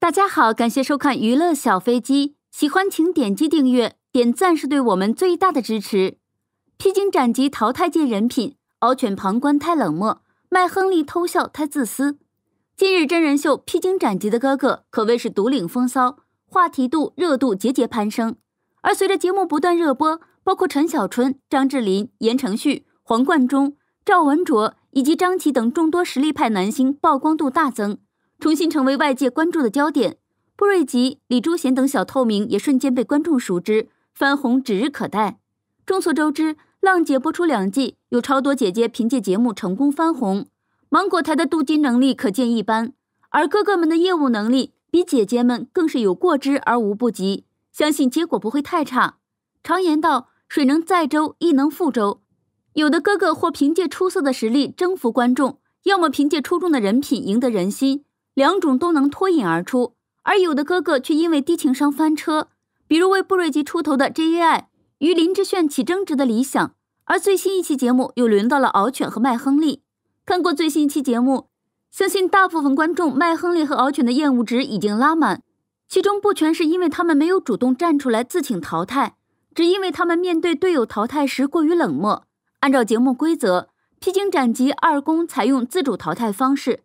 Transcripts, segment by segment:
大家好，感谢收看《娱乐小飞机》，喜欢请点击订阅，点赞是对我们最大的支持。披荆斩棘淘汰见人品，敖犬旁观太冷漠，麦亨利偷笑太自私。近日真人秀《披荆斩棘》的哥哥可谓是独领风骚，话题度热度节节攀升。而随着节目不断热播。包括陈小春、张智霖、言承旭、黄贯中、赵文卓以及张琪等众多实力派男星曝光度大增，重新成为外界关注的焦点。布瑞吉、李朱贤等小透明也瞬间被观众熟知，翻红指日可待。众所周知，《浪姐》播出两季，有超多姐姐凭借节目成功翻红，芒果台的镀金能力可见一斑。而哥哥们的业务能力比姐姐们更是有过之而无不及，相信结果不会太差。常言道。水能载舟，亦能覆舟。有的哥哥或凭借出色的实力征服观众，要么凭借出众的人品赢得人心，两种都能脱颖而出；而有的哥哥却因为低情商翻车，比如为布瑞吉出头的 JAI 与林志炫起争执的理想，而最新一期节目又轮到了敖犬和麦亨利。看过最新一期节目，相信大部分观众麦亨利和敖犬的厌恶值已经拉满，其中不全是因为他们没有主动站出来自请淘汰。只因为他们面对队友淘汰时过于冷漠。按照节目规则，《披荆斩棘二公》采用自主淘汰方式，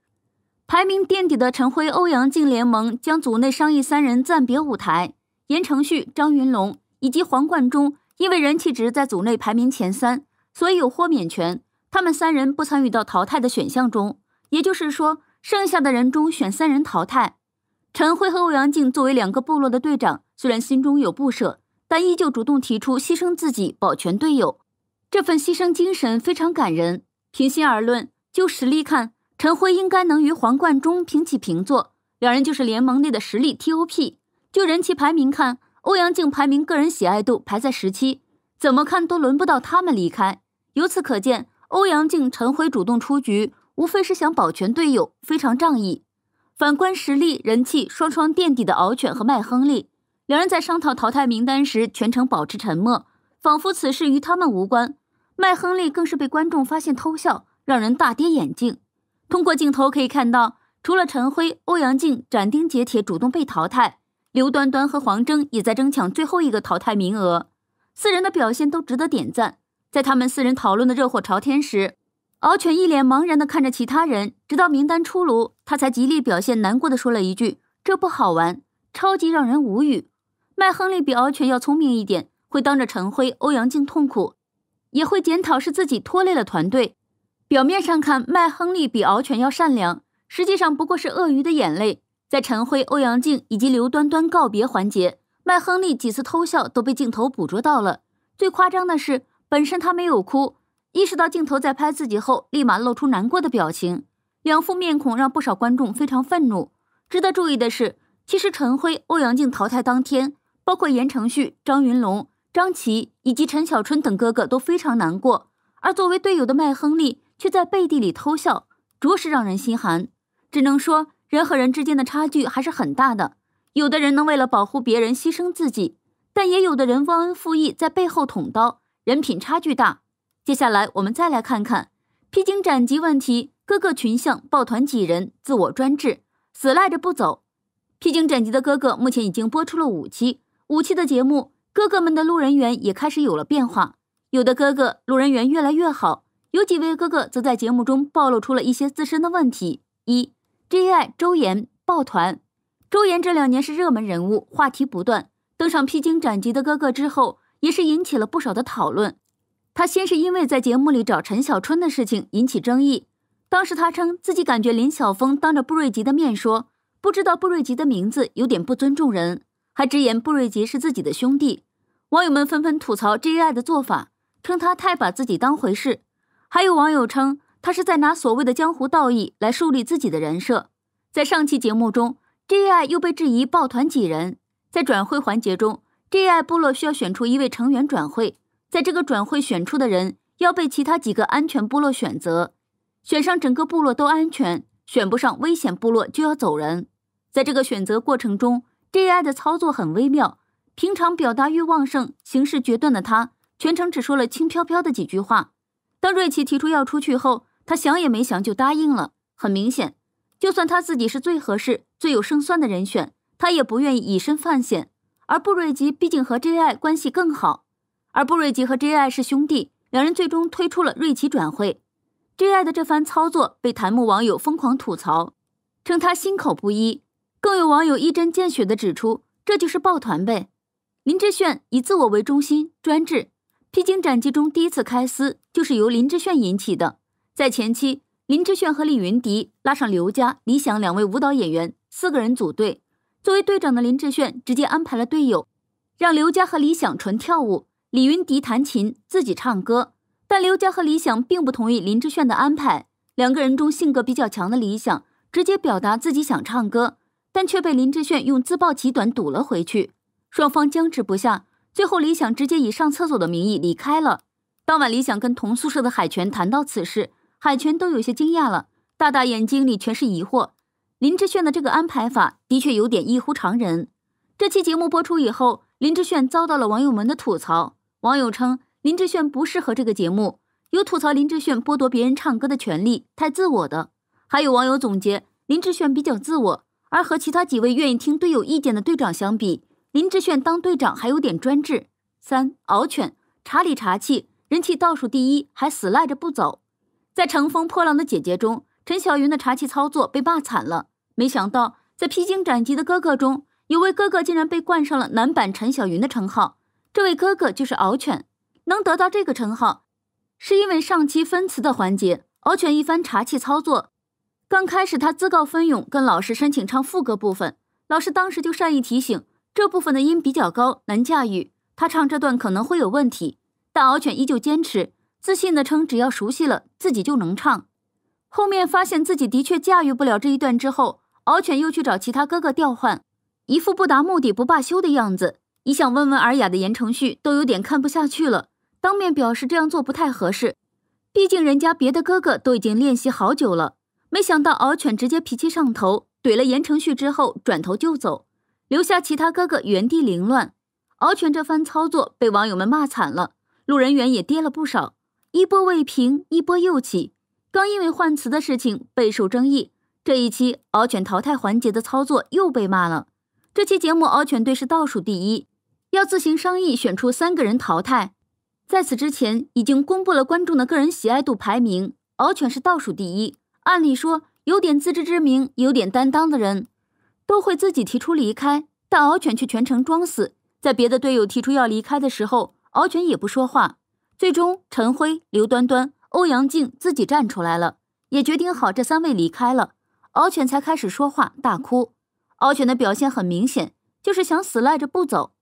排名垫底的陈辉、欧阳靖联盟将组内商议三人暂别舞台。言承旭、张云龙以及黄贯中因为人气值在组内排名前三，所以有豁免权，他们三人不参与到淘汰的选项中。也就是说，剩下的人中选三人淘汰。陈辉和欧阳靖作为两个部落的队长，虽然心中有不舍。但依旧主动提出牺牲自己保全队友，这份牺牲精神非常感人。平心而论，就实力看，陈辉应该能与黄贯中平起平坐，两人就是联盟内的实力 TOP。就人气排名看，欧阳靖排名个人喜爱度排在十七，怎么看都轮不到他们离开。由此可见，欧阳靖、陈辉主动出局，无非是想保全队友，非常仗义。反观实力、人气双双垫底的敖犬和麦亨利。两人在商讨淘汰名单时全程保持沉默，仿佛此事与他们无关。麦亨利更是被观众发现偷笑，让人大跌眼镜。通过镜头可以看到，除了陈辉、欧阳靖斩钉截铁主动被淘汰，刘端端和黄征也在争抢最后一个淘汰名额。四人的表现都值得点赞。在他们四人讨论的热火朝天时，敖犬一脸茫然地看着其他人，直到名单出炉，他才极力表现难过的说了一句：“这不好玩，超级让人无语。”麦亨利比敖犬要聪明一点，会当着陈辉、欧阳靖痛苦，也会检讨是自己拖累了团队。表面上看，麦亨利比敖犬要善良，实际上不过是鳄鱼的眼泪。在陈辉、欧阳靖以及刘端端告别环节，麦亨利几次偷笑都被镜头捕捉到了。最夸张的是，本身他没有哭，意识到镜头在拍自己后，立马露出难过的表情，两副面孔让不少观众非常愤怒。值得注意的是，其实陈辉、欧阳靖淘汰当天。包括言承旭、张云龙、张琪以及陈小春等哥哥都非常难过，而作为队友的麦亨利却在背地里偷笑，着实让人心寒。只能说人和人之间的差距还是很大的，有的人能为了保护别人牺牲自己，但也有的人忘恩负义，在背后捅刀，人品差距大。接下来我们再来看看《披荆斩棘》问题，哥哥群像抱团几人自我专制，死赖着不走，《披荆斩棘》的哥哥目前已经播出了五期。五期的节目，哥哥们的路人缘也开始有了变化。有的哥哥路人缘越来越好，有几位哥哥则在节目中暴露出了一些自身的问题。一，J I 周岩抱团。周岩这两年是热门人物，话题不断。登上《披荆斩棘的哥哥》之后，也是引起了不少的讨论。他先是因为在节目里找陈小春的事情引起争议。当时他称自己感觉林晓峰当着布瑞吉的面说不知道布瑞吉的名字，有点不尊重人。还直言布瑞吉是自己的兄弟，网友们纷纷吐槽 Ji 的做法，称他太把自己当回事。还有网友称他是在拿所谓的江湖道义来树立自己的人设。在上期节目中，Ji 又被质疑抱团挤人。在转会环节中，Ji 部落需要选出一位成员转会，在这个转会选出的人要被其他几个安全部落选择，选上整个部落都安全，选不上危险部落就要走人。在这个选择过程中。Ji 的操作很微妙，平常表达欲旺盛、行事决断的他，全程只说了轻飘飘的几句话。当瑞奇提出要出去后，他想也没想就答应了。很明显，就算他自己是最合适、最有胜算的人选，他也不愿意以身犯险。而布瑞吉毕竟和 Ji 关系更好，而布瑞吉和 Ji 是兄弟，两人最终推出了瑞奇转会。Ji 的这番操作被弹幕网友疯狂吐槽，称他心口不一。更有网友一针见血地指出，这就是抱团呗！林志炫以自我为中心，专制。披荆斩棘中第一次开撕就是由林志炫引起的。在前期，林志炫和李云迪拉上刘佳、李想两位舞蹈演员，四个人组队。作为队长的林志炫直接安排了队友，让刘佳和李想纯跳舞，李云迪弹琴，自己唱歌。但刘佳和李想并不同意林志炫的安排，两个人中性格比较强的李想直接表达自己想唱歌。但却被林志炫用自曝极短堵了回去，双方僵持不下，最后李想直接以上厕所的名义离开了。当晚，李想跟同宿舍的海泉谈到此事，海泉都有些惊讶了，大大眼睛里全是疑惑。林志炫的这个安排法的确有点异乎常人。这期节目播出以后，林志炫遭到了网友们的吐槽。网友称林志炫不适合这个节目，有吐槽林志炫剥夺别人唱歌的权利，太自我的。还有网友总结林志炫比较自我。而和其他几位愿意听队友意见的队长相比，林志炫当队长还有点专制。三敖犬查理查气人气倒数第一，还死赖着不走。在乘风破浪的姐姐中，陈小云的查气操作被骂惨了。没想到在披荆斩棘的哥哥中，有位哥哥竟然被冠上了男版陈小云的称号。这位哥哥就是敖犬，能得到这个称号，是因为上期分词的环节，敖犬一番查气操作。刚开始，他自告奋勇跟老师申请唱副歌部分，老师当时就善意提醒，这部分的音比较高，难驾驭，他唱这段可能会有问题。但敖犬依旧坚持，自信的称只要熟悉了，自己就能唱。后面发现自己的确驾驭不了这一段之后，敖犬又去找其他哥哥调换，一副不达目的不罢休的样子。一向温文尔雅的言承旭都有点看不下去了，当面表示这样做不太合适，毕竟人家别的哥哥都已经练习好久了。没想到敖犬直接脾气上头，怼了言承旭之后转头就走，留下其他哥哥原地凌乱。敖犬这番操作被网友们骂惨了，路人缘也跌了不少。一波未平，一波又起。刚因为换词的事情备受争议，这一期敖犬淘汰环节的操作又被骂了。这期节目敖犬队是倒数第一，要自行商议选出三个人淘汰。在此之前已经公布了观众的个人喜爱度排名，敖犬是倒数第一。按理说，有点自知之明、有点担当的人，都会自己提出离开。但敖犬却全程装死，在别的队友提出要离开的时候，敖犬也不说话。最终，陈辉、刘端端、欧阳靖自己站出来了，也决定好这三位离开了，敖犬才开始说话，大哭。敖犬的表现很明显，就是想死赖着不走。